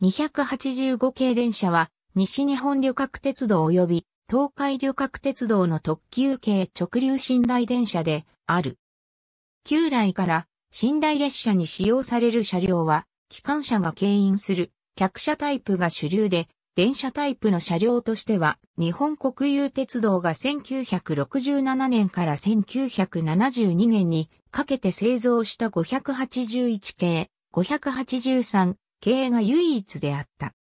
285系電車は、西日本旅客鉄道及び東海旅客鉄道の特急系直流寝台電車である。旧来から寝台列車に使用される車両は、機関車が牽引する客車タイプが主流で、電車タイプの車両としては、日本国有鉄道が1967年から1972年にかけて製造した581系、583、系が唯一であった。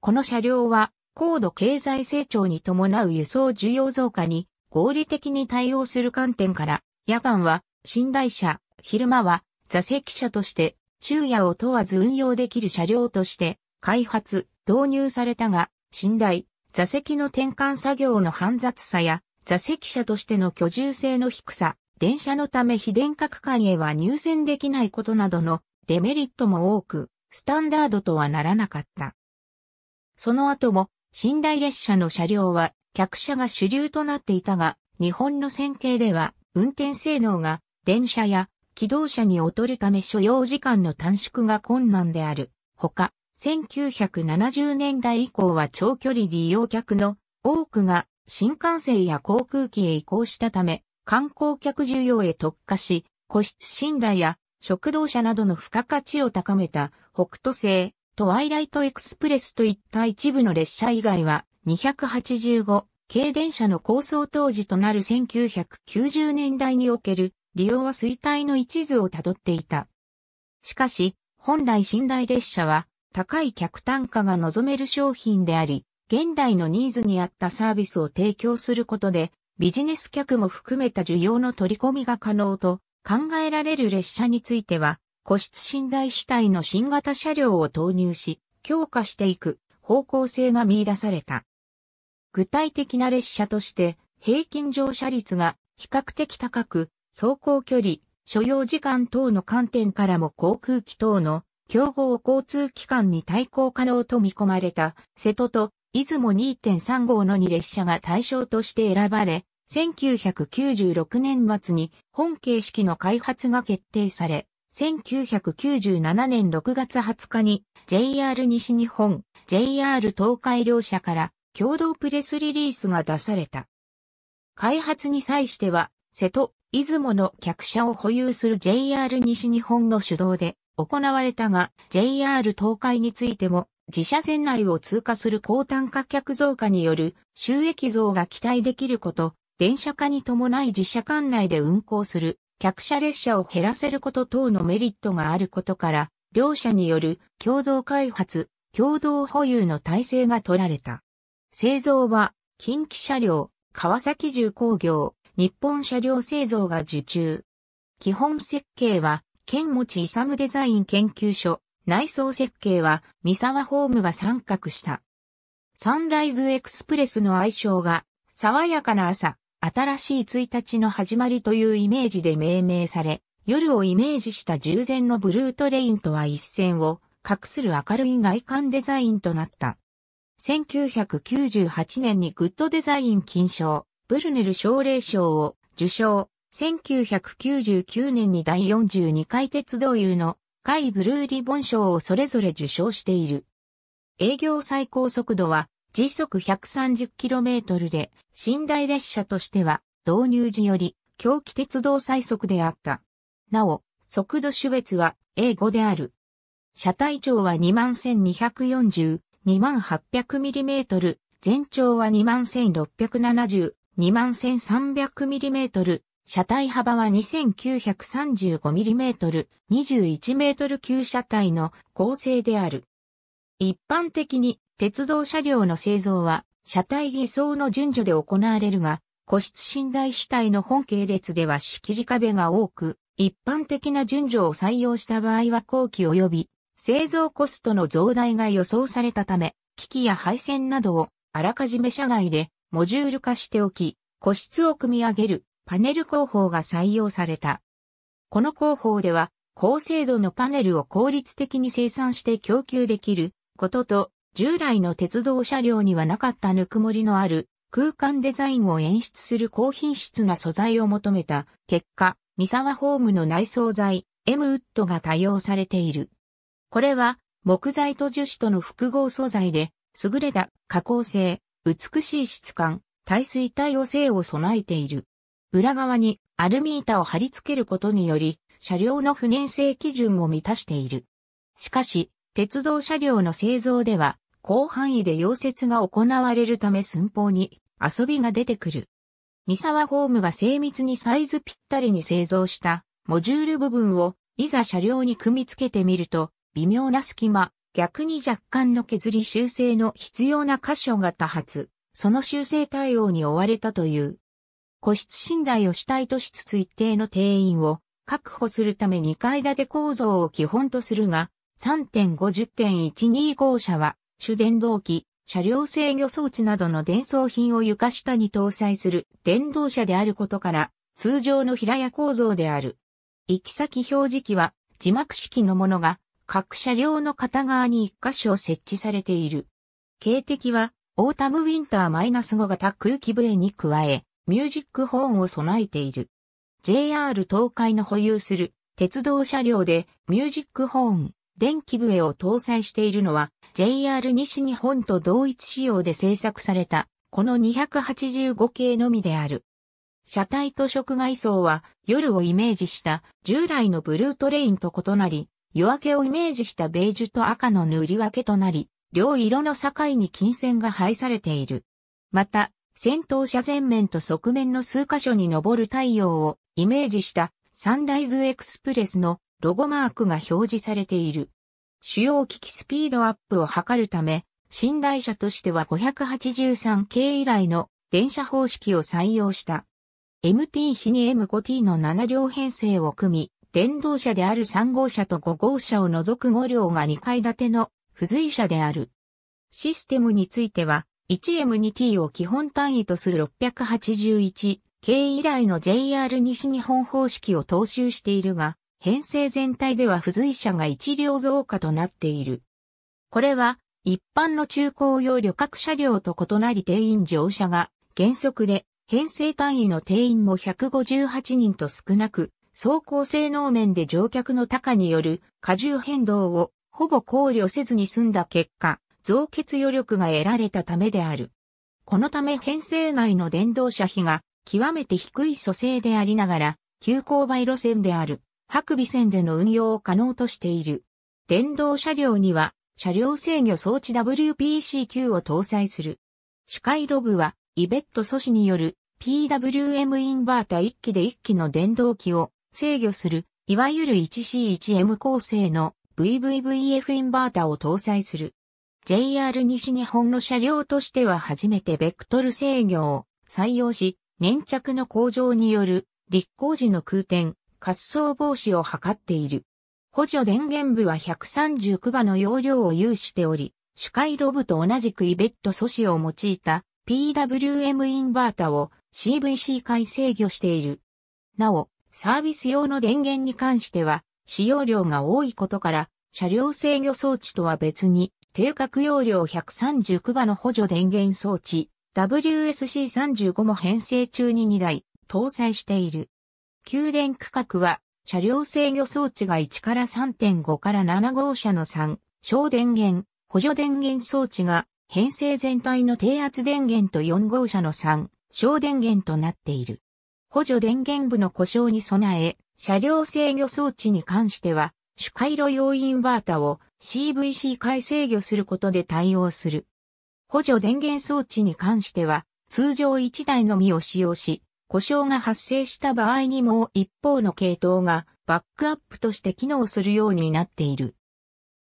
この車両は高度経済成長に伴う輸送需要増加に合理的に対応する観点から、夜間は寝台車、昼間は座席車として昼夜を問わず運用できる車両として開発、導入されたが、寝台、座席の転換作業の煩雑さや座席車としての居住性の低さ、電車のため非電化区間へは入線できないことなどのデメリットも多く、スタンダードとはならなかった。その後も、寝台列車の車両は、客車が主流となっていたが、日本の線形では、運転性能が、電車や、機動車に劣るため所要時間の短縮が困難である。ほか、1970年代以降は長距離利用客の多くが新幹線や航空機へ移行したため、観光客需要へ特化し、個室寝台や食堂車などの付加価値を高めた北斗星、トワイライトエクスプレスといった一部の列車以外は285系電車の構想当時となる1990年代における利用は衰退の一途をたどっていた。しかし、本来寝台列車は高い客単価が望める商品であり、現代のニーズに合ったサービスを提供することで、ビジネス客も含めた需要の取り込みが可能と考えられる列車については、個室寝台主体の新型車両を投入し、強化していく方向性が見出された。具体的な列車として、平均乗車率が比較的高く、走行距離、所要時間等の観点からも航空機等の競合交通機関に対抗可能と見込まれた瀬戸と出雲2.3号の2列車が対象として選ばれ、1996年末に本形式の開発が決定され、1997年6月20日に JR 西日本、JR 東海両社から共同プレスリリースが出された。開発に際しては、瀬戸、出雲の客車を保有する JR 西日本の主導で行われたが、JR 東海についても自社船内を通過する高単価客増加による収益増が期待できること電車化に伴い自社管内で運行する客車列車を減らせること等のメリットがあることから、両社による共同開発、共同保有の体制が取られた。製造は、近畿車両、川崎重工業、日本車両製造が受注。基本設計は、剣持勇デザイン研究所、内装設計は、三沢ホームが参画した。サンライズエクスプレスの愛称が、爽やかな朝、新しい1日の始まりというイメージで命名され、夜をイメージした従前のブルートレインとは一線を隠する明るい外観デザインとなった。1998年にグッドデザイン金賞、ブルネル奨励賞を受賞。1999年に第42回鉄道優の会ブルーリボン賞をそれぞれ受賞している。営業最高速度は時速 130km で、寝台列車としては、導入時より、狂気鉄道最速であった。なお、速度種別は、A5 である。車体長は21,240、2800mm、全長は21,670、21,300mm、車体幅は 2935mm、21 m 級車体の構成である。一般的に鉄道車両の製造は、車体偽装の順序で行われるが、個室寝台主体の本系列では仕切り壁が多く、一般的な順序を採用した場合は後期及び、製造コストの増大が予想されたため、機器や配線などをあらかじめ社外でモジュール化しておき、個室を組み上げるパネル工法が採用された。この工法では、高精度のパネルを効率的に生産して供給できることと、従来の鉄道車両にはなかったぬくもりのある空間デザインを演出する高品質な素材を求めた結果、三沢ホームの内装材 M ウッドが多用されている。これは木材と樹脂との複合素材で優れた加工性、美しい質感、耐水対応性を備えている。裏側にアルミ板を貼り付けることにより、車両の不燃性基準も満たしている。しかし、鉄道車両の製造では、広範囲で溶接が行われるため寸法に遊びが出てくる。三沢ホームが精密にサイズぴったりに製造したモジュール部分をいざ車両に組み付けてみると微妙な隙間、逆に若干の削り修正の必要な箇所が多発、その修正対応に追われたという。個室信頼を主体としつつ一定の定員を確保するため2階建て構造を基本とするが、3.50.125車は主電動機、車両制御装置などの伝送品を床下に搭載する電動車であることから、通常の平屋構造である。行き先表示器は字幕式のものが各車両の片側に一箇所設置されている。警笛はオータムウィンターマイナス5型空気笛に加え、ミュージックホーンを備えている。JR 東海の保有する鉄道車両でミュージックホーン、電気笛を搭載しているのは JR 西日本と同一仕様で製作された、この285系のみである。車体と食外装は夜をイメージした従来のブルートレインと異なり、夜明けをイメージしたベージュと赤の塗り分けとなり、両色の境に金線が配されている。また、先頭車前面と側面の数箇所に上る太陽をイメージしたサンライズエクスプレスのロゴマークが表示されている。主要機器スピードアップを図るため、新台車としては583系以来の電車方式を採用した。MT 比に M5T の7両編成を組み、電動車である3号車と5号車を除く5両が2階建ての付随車である。システムについては、1M2T を基本単位とする681系以来の JR 西日本方式を踏襲しているが、編成全体では付随者が一両増加となっている。これは、一般の中高用旅客車両と異なり定員乗車が原則で、編成単位の定員も158人と少なく、走行性能面で乗客の高による荷重変動をほぼ考慮せずに済んだ結果、増結余力が得られたためである。このため編成内の電動車費が極めて低い組成でありながら、急勾配路線である。白ビ線での運用を可能としている。電動車両には、車両制御装置 WPCQ を搭載する。主回ロブは、イベット素子による PWM インバータ1機で1機の電動機を制御する、いわゆる 1C1M 構成の VVVF インバータを搭載する。JR 西日本の車両としては初めてベクトル制御を採用し、粘着の向上による立候時の空転、滑走防止を図っている。補助電源部は139場の容量を有しており、主回ロブと同じくイベット素子を用いた PWM インバータを CVC 回制御している。なお、サービス用の電源に関しては、使用量が多いことから、車両制御装置とは別に、定格容量139場の補助電源装置、WSC35 も編成中に2台、搭載している。給電区画は、車両制御装置が1から3.5から7号車の3、小電源、補助電源装置が、編成全体の低圧電源と4号車の3、小電源となっている。補助電源部の故障に備え、車両制御装置に関しては、主回路用インバータを CVC 回制御することで対応する。補助電源装置に関しては、通常1台のみを使用し、故障が発生した場合にも一方の系統がバックアップとして機能するようになっている。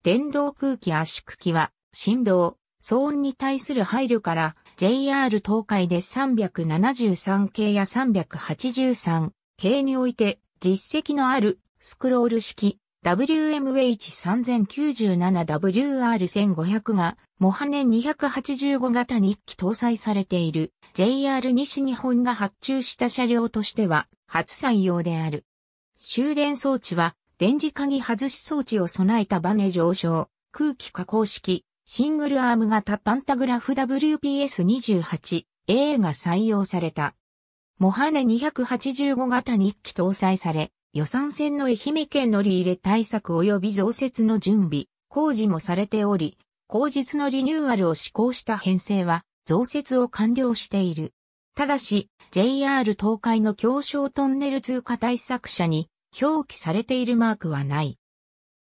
電動空気圧縮機は振動、騒音に対する配慮から JR 東海で373系や383系において実績のあるスクロール式 WMH3097WR1500 が、モハネ285型日記搭載されている JR 西日本が発注した車両としては初採用である。終電装置は、電磁鍵外し装置を備えたバネ上昇、空気加工式、シングルアーム型パンタグラフ WPS28A が採用された。モハネ285型日記搭載され、予算線の愛媛県乗り入れ対策及び増設の準備、工事もされており、後日のリニューアルを施行した編成は増設を完了している。ただし、JR 東海の協商トンネル通過対策者に表記されているマークはない。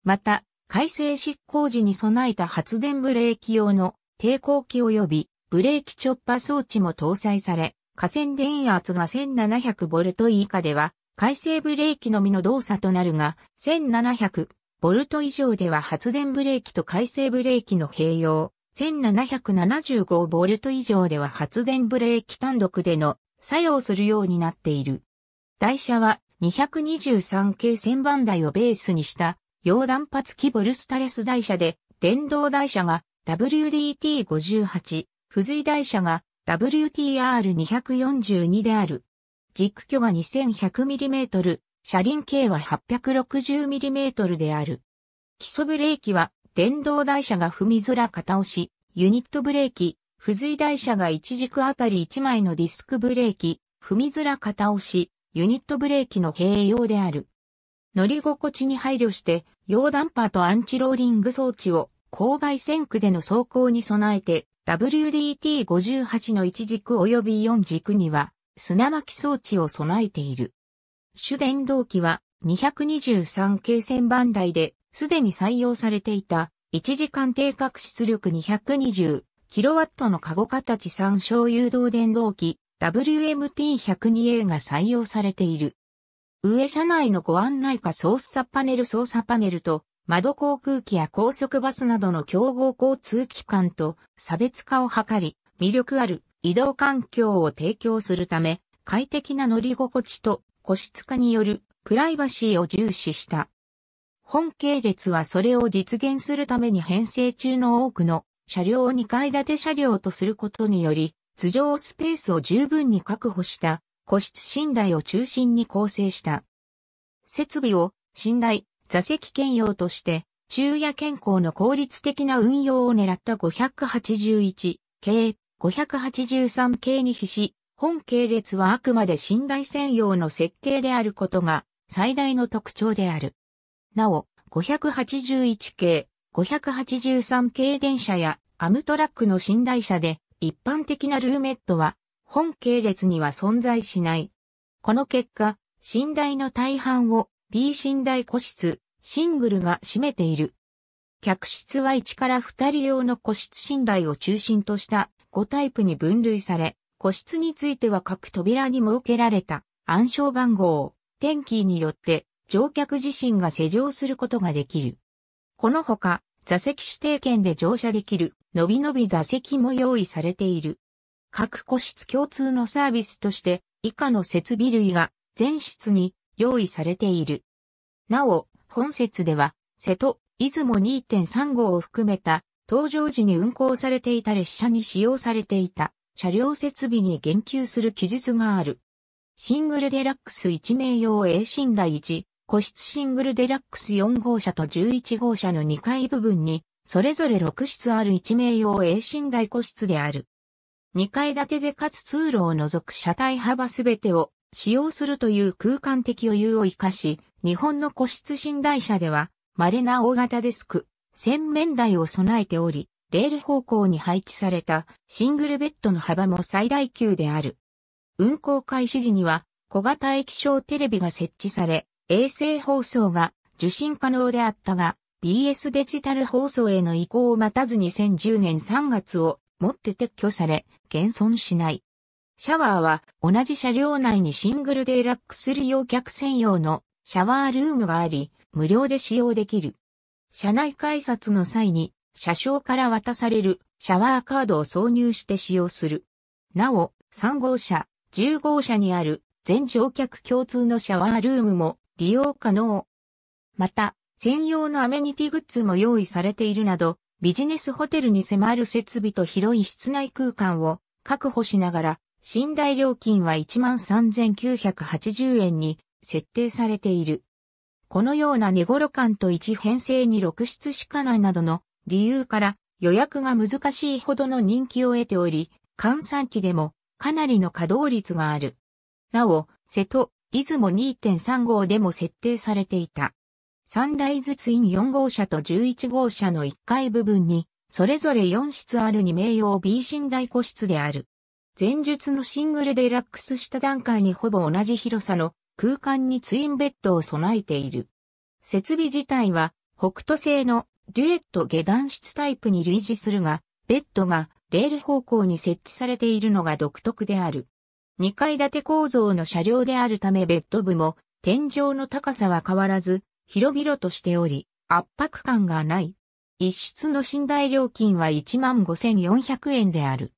また、改正執行時に備えた発電ブレーキ用の抵抗器及びブレーキチョッパ装置も搭載され、河川電圧が 1700V 以下では回生ブレーキのみの動作となるが、1700ボルト以上では発電ブレーキと回生ブレーキの併用、1775ボルト以上では発電ブレーキ単独での作用するようになっている。台車は223系1000番台をベースにした溶断発機ボルスタレス台車で、電動台車が WDT58、付随台車が WTR242 である。軸距が 2100mm、車輪径は 860mm である。基礎ブレーキは電動台車が踏みづら片押し、ユニットブレーキ、付随台車が1軸あたり1枚のディスクブレーキ、踏みづら片押し、ユニットブレーキの併用である。乗り心地に配慮して、溶断波パーとアンチローリング装置を勾配線区での走行に備えて、WDT58 の1軸及び4軸には、砂巻装置を備えている。主電動機は223系旋番台で、すでに採用されていた、1時間定格出力 220kW のカゴ形3小誘導電動機 WMT102A が採用されている。上車内のご案内か操作パネル操作パネルと窓航空機や高速バスなどの競合交通機関と差別化を図り、魅力ある移動環境を提供するため、快適な乗り心地と個室化によるプライバシーを重視した。本系列はそれを実現するために編成中の多くの車両を2階建て車両とすることにより、頭上スペースを十分に確保した個室寝台を中心に構成した。設備を寝台、座席兼用として、昼夜健康の効率的な運用を狙った581系583系に比し、本系列はあくまで寝台専用の設計であることが最大の特徴である。なお、581系、583系電車やアムトラックの寝台車で一般的なルーメットは本系列には存在しない。この結果、寝台の大半を B 寝台個室、シングルが占めている。客室は1から2人用の個室寝台を中心とした5タイプに分類され、個室については各扉に設けられた暗証番号、天気によって乗客自身が施錠することができる。このほか、座席指定券で乗車できる、のびのび座席も用意されている。各個室共通のサービスとして、以下の設備類が全室に用意されている。なお、本節では、瀬戸、出雲2.3号を含めた登場時に運行されていた列車に使用されていた車両設備に言及する記述がある。シングルデラックス1名用 A 寝台1、個室シングルデラックス4号車と11号車の2階部分に、それぞれ6室ある1名用 A 寝台個室である。2階建てでかつ通路を除く車体幅すべてを使用するという空間的余裕を生かし、日本の個室寝台車では、稀な大型デスク、洗面台を備えており、レール方向に配置されたシングルベッドの幅も最大級である。運行開始時には小型液晶テレビが設置され、衛星放送が受信可能であったが、BS デジタル放送への移行を待たずに2010年3月をもって撤去され、現存しない。シャワーは同じ車両内にシングルデラックス利用客専用のシャワールームがあり、無料で使用できる。車内改札の際に、車掌から渡されるシャワーカードを挿入して使用する。なお、3号車、10号車にある全乗客共通のシャワールームも利用可能。また、専用のアメニティグッズも用意されているなど、ビジネスホテルに迫る設備と広い室内空間を確保しながら、寝台料金は13,980円に設定されている。このような寝頃間と一編成に6室しかないなどの理由から予約が難しいほどの人気を得ており、換算期でもかなりの稼働率がある。なお、瀬戸、出雲2.3号でも設定されていた。3台ずつイン4号車と11号車の1階部分に、それぞれ4室ある2名用 B 寝台個室である。前述のシングルデラックスした段階にほぼ同じ広さの空間にツインベッドを備えている。設備自体は北斗製のデュエット下段室タイプに類似するが、ベッドがレール方向に設置されているのが独特である。2階建て構造の車両であるためベッド部も天井の高さは変わらず広々としており圧迫感がない。一室の寝台料金は15,400円である。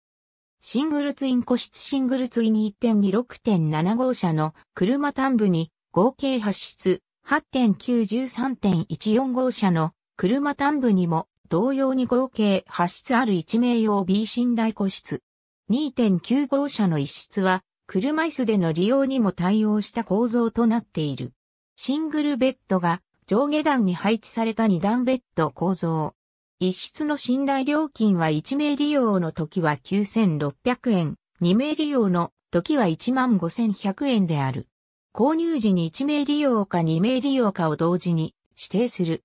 シングルツイン個室シングルツイン1.26.7号車の車端部に合計8室8.913.14号車の車端部にも同様に合計8室ある1名用 B 寝台個室。2.9号車の1室は車椅子での利用にも対応した構造となっている。シングルベッドが上下段に配置された2段ベッド構造。一室の寝台料金は1名利用の時は9600円、2名利用の時は15100円である。購入時に1名利用か2名利用かを同時に指定する。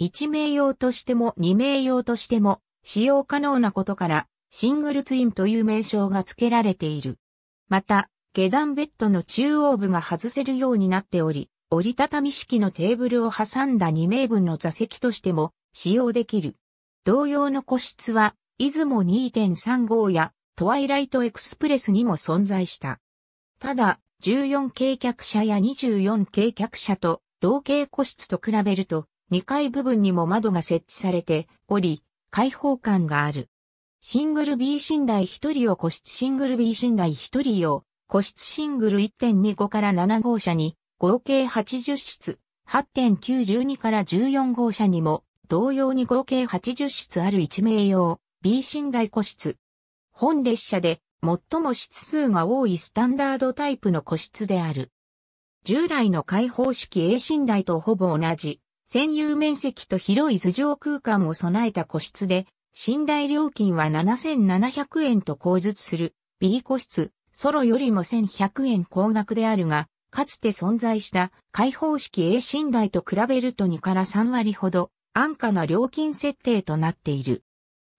1名用としても2名用としても使用可能なことからシングルツインという名称が付けられている。また、下段ベッドの中央部が外せるようになっており、折りたたみ式のテーブルを挟んだ2名分の座席としても使用できる。同様の個室は、出雲2 3号やトワイライトエクスプレスにも存在した。ただ、14軽客車や24軽客車と同型個室と比べると、2階部分にも窓が設置されており、開放感がある。シングル B 寝台1人を個室シングル B 寝台1人用、個室シングル1.25から7号車に、合計80室、8.912から14号車にも同様に合計80室ある一名用 B 寝台個室。本列車で最も室数が多いスタンダードタイプの個室である。従来の開放式 A 寝台とほぼ同じ、専有面積と広い頭上空間を備えた個室で、寝台料金は7700円と後述する B 個室、ソロよりも1100円高額であるが、かつて存在した開放式 A 寝台と比べると2から3割ほど安価な料金設定となっている。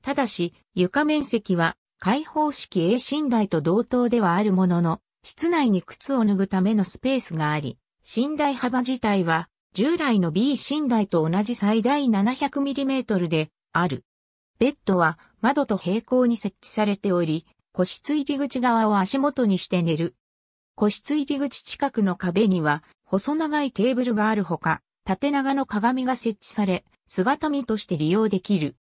ただし、床面積は開放式 A 寝台と同等ではあるものの、室内に靴を脱ぐためのスペースがあり、寝台幅自体は従来の B 寝台と同じ最大 700mm である。ベッドは窓と平行に設置されており、個室入り口側を足元にして寝る。個室入り口近くの壁には細長いテーブルがあるほか、縦長の鏡が設置され、姿見として利用できる。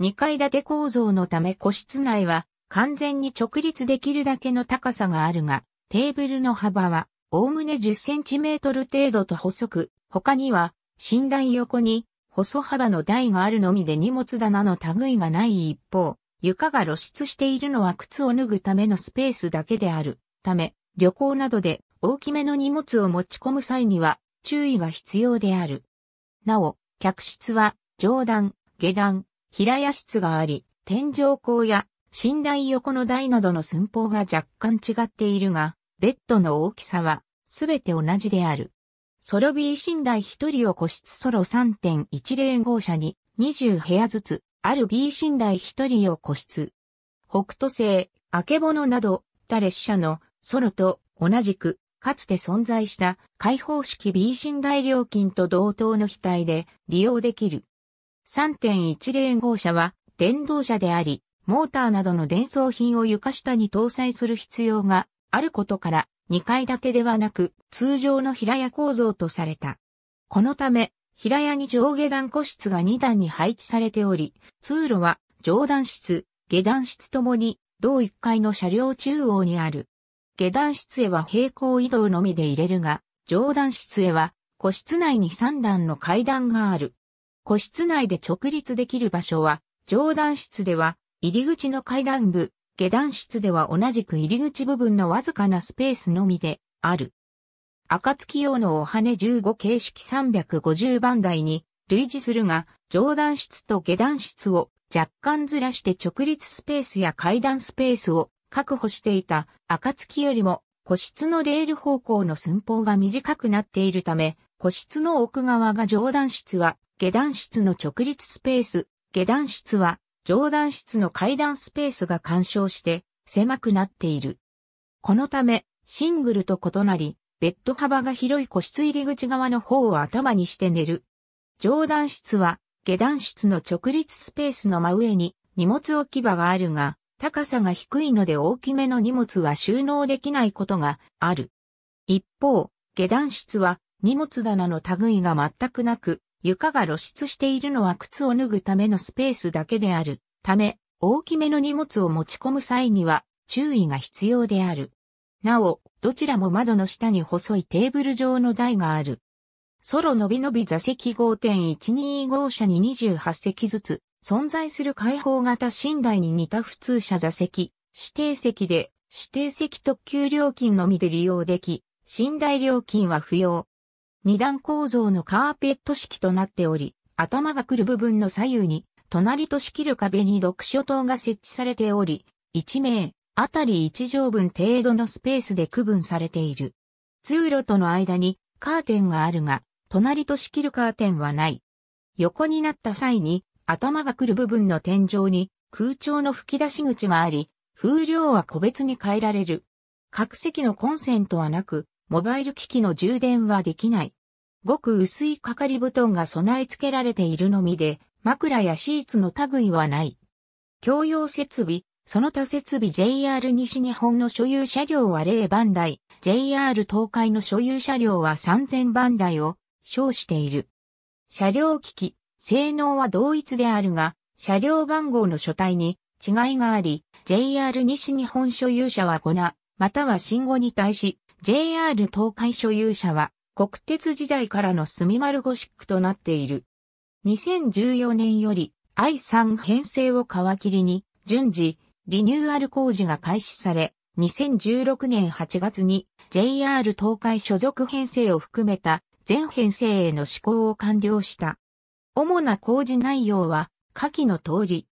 2階建て構造のため個室内は完全に直立できるだけの高さがあるが、テーブルの幅は、おおむね10センチメートル程度と細く、他には、寝台横に、細幅の台があるのみで荷物棚の類がない一方、床が露出しているのは靴を脱ぐためのスペースだけであるため、旅行などで大きめの荷物を持ち込む際には注意が必要である。なお、客室は上段、下段、平屋室があり、天井口や寝台横の台などの寸法が若干違っているが、ベッドの大きさはすべて同じである。ソロ B 寝台1人を個室ソロ3.105号車に20部屋ずつ、ある B 寝台1人を個室。北斗星、明けぼのなど、他列車のソロと同じくかつて存在した開放式 B 寝台料金と同等の非対で利用できる。3.10号車は電動車であり、モーターなどの伝送品を床下に搭載する必要があることから2階建てではなく通常の平屋構造とされた。このため平屋に上下段個室が2段に配置されており、通路は上段室、下段室ともに同1階の車両中央にある。下段室へは平行移動のみで入れるが、上段室へは個室内に3段の階段がある。個室内で直立できる場所は、上段室では入り口の階段部、下段室では同じく入り口部分のわずかなスペースのみである。暁用のお羽15形式350番台に類似するが、上段室と下段室を若干ずらして直立スペースや階段スペースを確保していた暁よりも個室のレール方向の寸法が短くなっているため、個室の奥側が上段室は下段室の直立スペース、下段室は上段室の階段スペースが干渉して狭くなっている。このため、シングルと異なり、ベッド幅が広い個室入り口側の方を頭にして寝る。上段室は下段室の直立スペースの真上に荷物置き場があるが、高さが低いので大きめの荷物は収納できないことがある。一方、下段室は荷物棚の類が全くなく、床が露出しているのは靴を脱ぐためのスペースだけであるため、大きめの荷物を持ち込む際には注意が必要である。なお、どちらも窓の下に細いテーブル状の台がある。ソロのびのび座席5.12号車に28席ずつ、存在する開放型寝台に似た普通車座席、指定席で、指定席特急料金のみで利用でき、寝台料金は不要。二段構造のカーペット式となっており、頭が来る部分の左右に、隣と仕切る壁に読書灯が設置されており、1名、あたり1畳分程度のスペースで区分されている。通路との間にカーテンがあるが、隣と仕切るカーテンはない。横になった際に、頭が来る部分の天井に空調の吹き出し口があり、風量は個別に変えられる。各席のコンセントはなく、モバイル機器の充電はできない。ごく薄いかかり布団が備え付けられているのみで、枕やシーツの類はない。共用設備、その他設備 JR 西日本の所有車両は0番台、JR 東海の所有車両は3000番台を称している。車両機器、性能は同一であるが、車両番号の書体に違いがあり、JR 西日本所有者はゴナ、または信号に対し、JR 東海所有者は国鉄時代からのマ丸ゴシックとなっている。2014年より I3 編成を皮切りに順次リニューアル工事が開始され、2016年8月に JR 東海所属編成を含めた全編成への施行を完了した。主な工事内容は、下記の通り。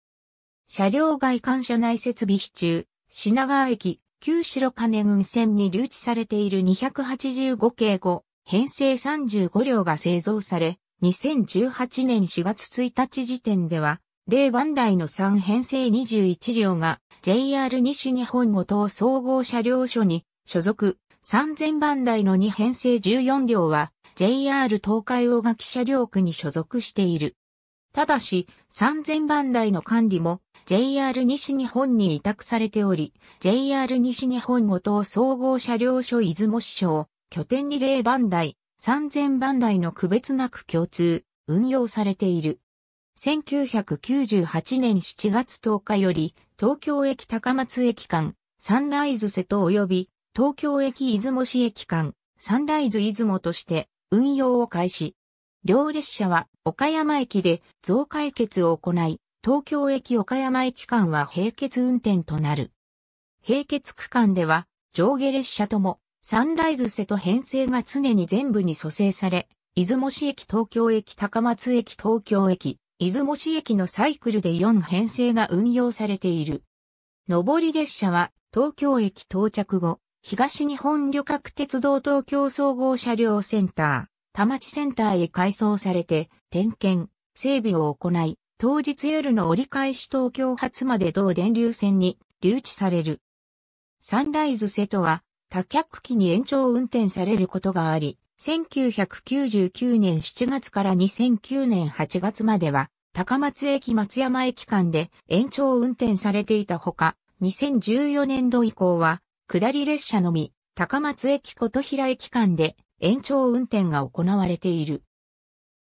車両外観車内設備費中、品川駅、旧白金群線に留置されている285系5、編成35両が製造され、2018年4月1日時点では、0番台の3編成21両が JR 西日本五島総合車両所に所属、3000番台の2編成14両は JR 東海大垣車両区に所属している。ただし、3000番台の管理も JR 西日本に委託されており、JR 西日本後藤総合車両所出雲市省、拠点に0番台、3000番台の区別なく共通、運用されている。1998年7月10日より、東京駅高松駅間、サンライズ瀬戸及び、東京駅出雲市駅間、サンライズ出雲として、運用を開始。両列車は岡山駅で増改決を行い、東京駅岡山駅間は並結運転となる。並結区間では上下列車ともサンライズ瀬と編成が常に全部に蘇生され、出雲市駅東京駅高松駅東京駅、出雲市駅のサイクルで4編成が運用されている。上り列車は東京駅到着後、東日本旅客鉄道東京総合車両センター、田町センターへ改装されて、点検、整備を行い、当日夜の折り返し東京発まで同電流線に留置される。サンライズ瀬戸は、多客機に延長運転されることがあり、1999年7月から2009年8月までは、高松駅松山駅間で延長運転されていたほか、2014年度以降は下り列車のみ、高松駅琴平駅間で延長運転が行われている。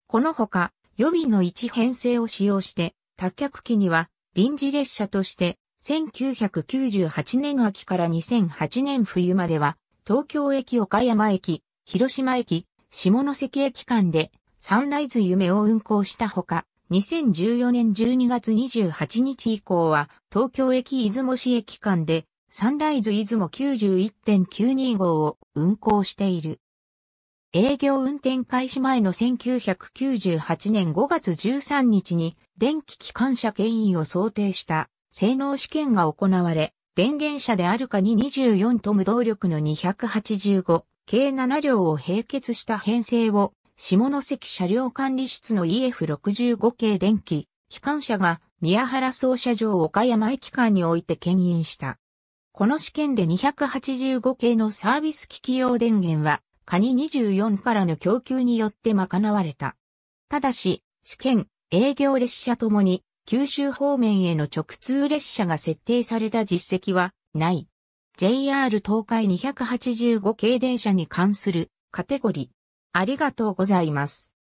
このほか、予備の1編成を使用して、多客機には臨時列車として、1998年秋から2008年冬までは、東京駅岡山駅、広島駅、下関駅間でサンライズ夢を運行したほか、2014年12月28日以降は東京駅出雲市駅間でサンライズ出雲91.925を運行している。営業運転開始前の1998年5月13日に電気機関車牽引を想定した性能試験が行われ、電源車であるかに24トム動力の285、計7両を並結した編成を下関車両管理室の EF65 系電気機関車が宮原操車場岡山駅間において牽引した。この試験で285系のサービス機器用電源は、カニ24からの供給によって賄われた。ただし、試験、営業列車ともに、九州方面への直通列車が設定された実績はない。JR 東海285系電車に関するカテゴリー。ありがとうございます。